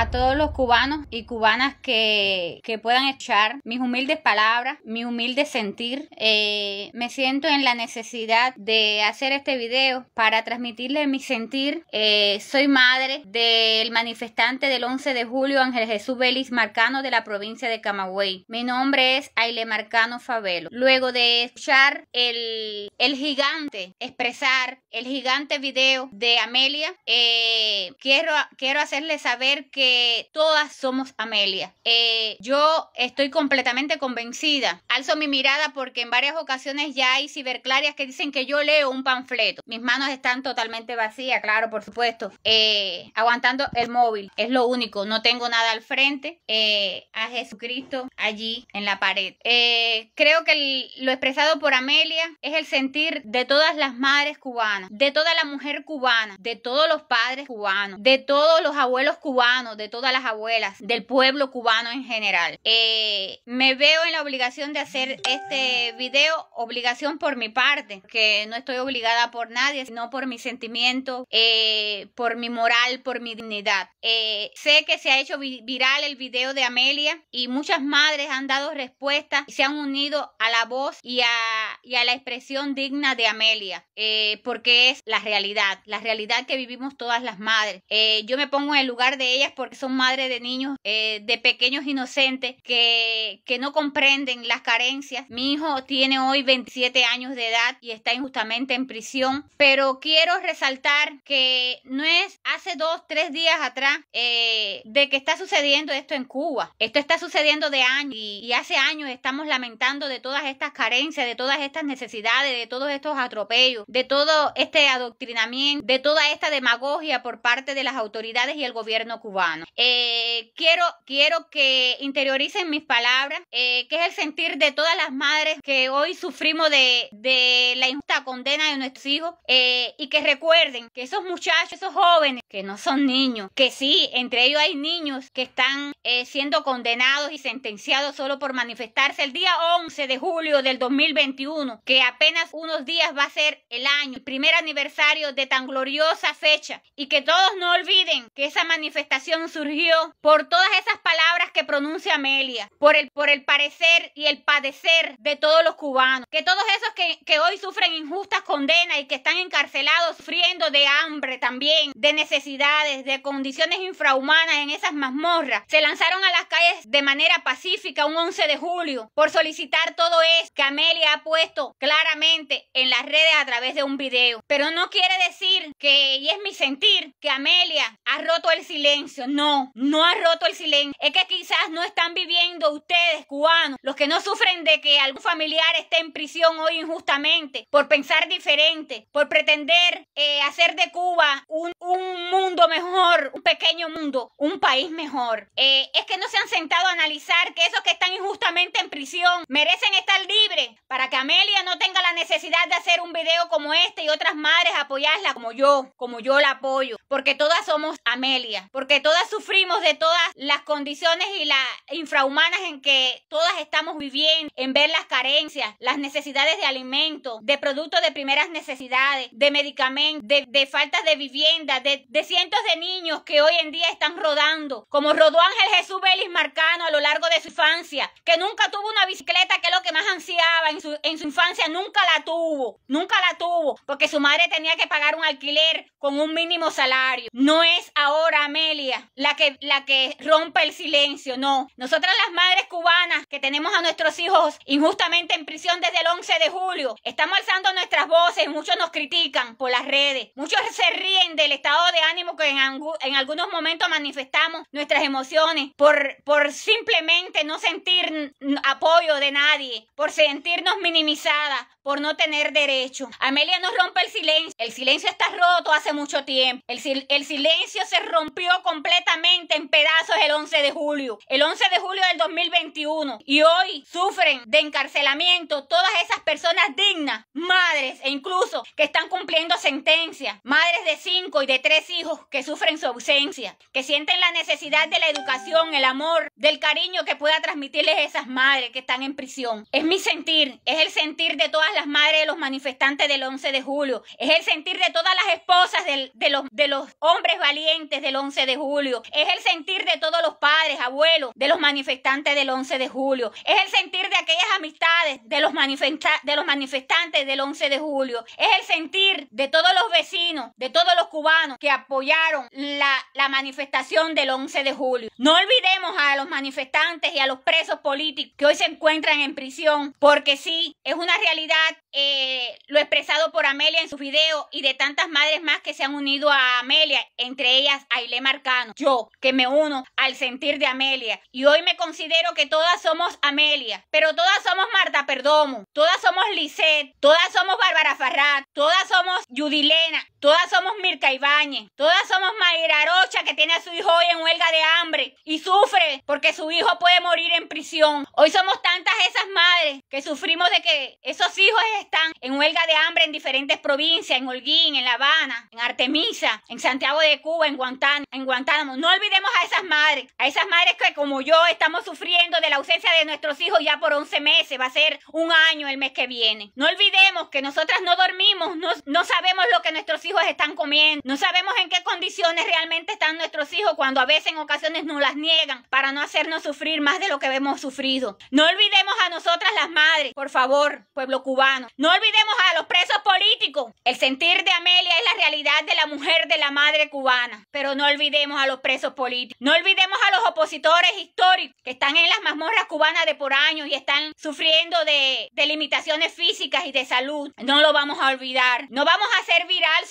a todos los cubanos y cubanas que, puedan echar mis humildes palabras, mi humilde sentir. Eh, me siento en la necesidad de hacer este video para transmitirles mi sentir. Eh, soy madre del manifestante del 11 de julio, Ángel Jesús Vélez Marcano de la provincia de Camagüey. Mi nombre es Aile Marcano Favelo. Luego de escuchar el, gigante, expresar el gigante video de Amelia, eh, quiero, quiero hacerles saber que todas somos Amelia. Eh, yo estoy completamente convencida. Alzo mi mirada porque en varias ocasiones ya hay ciberclarias que dicen que yo leo un panfleto. Mis manos están totalmente vacías, claro, por supuesto. Eh, aguantando el móvil, es lo único. No tengo nada al frente. Eh, a Jesucristo allí en la pared. creo que lo expresado por Amelia es el sentir de todas las madres cubanas, de toda la mujer cubana, de todos los padres cubanos, de todos los abuelos cubanos, de todas las abuelas, del pueblo cubano en general. Eh, me veo en la obligación de hacer este video, obligación por mi parte, que no estoy obligada por nadie, sino por mi sentimiento, eh, por mi moral, por mi dignidad. Eh, sé que se ha hecho viral el video de Amelia y muchas madres han dado respuesta y se han unido a la voz y a, la expresión digna de Amelia, porque es la realidad, la realidad que vivimos todas las madres. yo me pongo en el lugar de ellas porque son madres de niños, eh, de pequeños inocentes que, que no comprenden las carencias. Mi hijo tiene hoy 27 años de edad y está injustamente en prisión, pero quiero resaltar que no es hace dos, tres días atrás eh, de que está sucediendo esto en Cuba. Esto está sucediendo de años y hace años estamos lamentando de todas estas carencias, de todas estas necesidades, de todos estos atropellos, de todo este adoctrinamiento, de toda esta demagogia por parte de las autoridades y el gobierno cubano. Eh, quiero, quiero que interioricen mis palabras, eh, que es el sentir de todas las madres que hoy sufrimos de, la injusta condena de nuestros hijos eh, y que recuerden que esos muchachos, esos jóvenes, que no son niños, que sí, entre ellos hay niños que están siendo condenados y sentenciados solo por manifestarse el día 11 de julio del 2021, que apenas unos días va a ser el año, el primer aniversario de tan gloriosa fecha, y que todos no olviden que esa manifestación surgió por todas esas palabras que pronuncia Amelia, por el, por el parecer y el padecer de todos los cubanos, que todos esos que, que hoy sufren injustas condenas y que están encarcelados sufriendo de hambre también, de necesidades, de condiciones infrahumanas en esas mazmorras, se lanzaron a las calles de manera pacífica un 11 de julio por solicitar todo eso que Amelia ha puesto claramente en las redes a través de un video. Pero no quiere decir que, y es mi sentir, que Amelia ha roto el silencio no, no ha roto el silencio. Es que quizás no están viviendo ustedes, cubanos, los que no sufren de que algún familiar esté en prisión hoy injustamente, por pensar diferente, por pretender eh, hacer de Cuba un, mundo mejor, un pequeño mundo, un país mejor. Eh, es que no se han sentado a analizar que esos que están injustamente en prisión merecen estar libres para que Amelia no tenga la necesidad de hacer un video como este y otras madres apoyarla como yo, como yo la apoyo, porque todas somos Amelia, porque todas sufrimos de todas las condiciones y las infrahumanas en que todas estamos viviendo, en ver las carencias, las necesidades de alimento, de productos de primeras necesidades, de medicamentos, de, faltas de vivienda, de, cientos de niños que hoy en día están rodando, como rodó Ángel Jesús Belis Marcano a lo largo de su infancia, que nunca tuvo una bicicleta, que es lo que más ansiaba en su, infancia nunca la tuvo, nunca la tuvo, porque su madre tenía que pagar un alquiler con un mínimo salario. No es ahora Amelia la que, la que rompe el silencio, no. Nosotras las madres cubanas que tenemos a nuestros hijos injustamente en prisión desde el 11 de julio, estamos alzando nuestras voces, muchos nos critican por las redes, muchos se ríen del estado de ánimo que en, algunos momentos manifestamos nuestras emociones por, por simplemente no sentir apoyo de nadie, por sentirnos minimizada por no tener derecho. Amelia nos rompe el silencio. El silencio está roto hace mucho tiempo. El, el, silencio se rompió completamente en pedazos el 11 de julio. El 11 de julio del 2021. Y hoy sufren de encarcelamiento todas esas personas dignas, madres e incluso que están cumpliendo sentencia. Madres de cinco y de tres hijos que sufren su ausencia. Que sienten la necesidad de la educación, el amor, del cariño que pueda transmitirles esas madres que están en prisión. Es mi sentir. Es el sentir de todas las las madres de los manifestantes del 11 de julio, es el sentir de todas las esposas de, los, de los hombres valientes del 11 de julio, es el sentir de todos los padres, abuelos de los manifestantes del 11 de julio, es el sentir de aquellas amistades de los, manifesta de los manifestantes del 11 de julio, es el sentir de todos los vecinos, de todos los cubanos que apoyaron la, la manifestación del 11 de julio. No olvidemos a los manifestantes y a los presos políticos que hoy se encuentran en prisión, porque sí, es una realidad eh, lo expresado por Amelia en su video y de tantas madres más que se han unido a Amelia, entre ellas Aile Marcano, yo, que me uno al sentir de Amelia. Y hoy me considero que todas somos Amelia, pero todas somos Marta Perdomo, todas somos Lisette, todas somos Bárbara Farrat, todas somos Judilena, Todas somos Mirka Ibañez, Todas somos Mayra Rocha, que tiene a su hijo hoy en huelga de hambre y sufre porque su hijo puede morir en prisión. Hoy somos tantas esas madres que sufrimos de que esos hijos están en huelga de hambre en diferentes provincias, en Holguín, en La Habana, en Artemisa, en Santiago de Cuba, en Guantánamo. No olvidemos a esas madres, a esas madres que como yo estamos sufriendo de la ausencia de nuestros hijos ya por 11 meses, va a ser un año el mes que viene. No olvidemos que nosotras no dormimos, no sabemos lo que nuestros hijos hijos están comiendo. No sabemos en qué condiciones realmente están nuestros hijos cuando a veces en ocasiones nos las niegan para no hacernos sufrir más de lo que hemos sufrido. No olvidemos a nosotras las madres, por favor, pueblo cubano. No olvidemos a los presos políticos. El sentir de Amelia es la realidad de la mujer de la madre cubana. Pero no olvidemos a los presos políticos. No olvidemos a los opositores históricos que están en las mazmorras cubanas de por años y están sufriendo de, limitaciones físicas y de salud. No lo vamos a olvidar. No vamos a hacer viral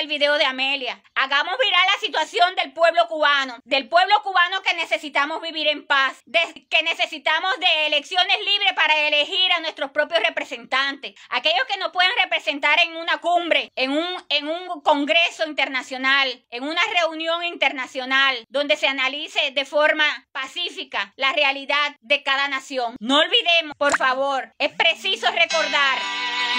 el video de Amelia. Hagamos viral la situación del pueblo cubano, del pueblo cubano que necesitamos vivir en paz, de, que necesitamos de elecciones libres para elegir a nuestros propios representantes, aquellos que nos pueden representar en una cumbre, en un, en un congreso internacional, en una reunión internacional, donde se analice de forma pacífica la realidad de cada nación. No olvidemos, por favor, es preciso recordar,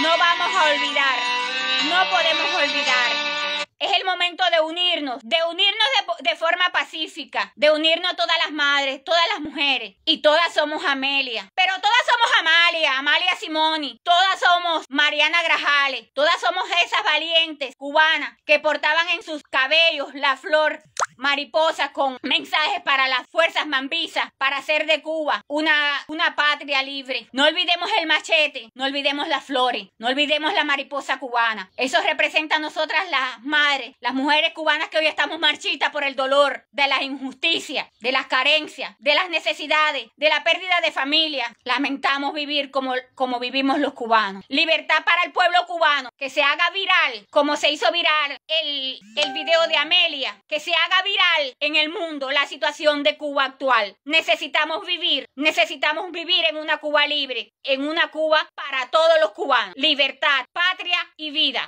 no vamos a olvidar no podemos olvidar. Es el momento de unirnos, de unirnos de, forma pacífica, de unirnos todas las madres, todas las mujeres. Y todas somos Amelia. Pero todas somos Amalia, Amalia Simoni. Todas somos Mariana Grajales. Todas somos esas valientes cubanas que portaban en sus cabellos la flor Mariposa con mensajes para las fuerzas mambisas, para hacer de Cuba una, una patria libre. No olvidemos el machete, no olvidemos las flores, no olvidemos la mariposa cubana. Eso representa a nosotras las madres, las mujeres cubanas que hoy estamos marchitas por el dolor de las injusticias, de las carencias, de las necesidades, de la pérdida de familia. Lamentamos vivir como, como vivimos los cubanos. Libertad para el pueblo cubano, que se haga viral como se hizo viral el, el video de Amelia, que se haga viral viral en el mundo la situación de Cuba actual. Necesitamos vivir, necesitamos vivir en una Cuba libre, en una Cuba para todos los cubanos. Libertad, patria y vida.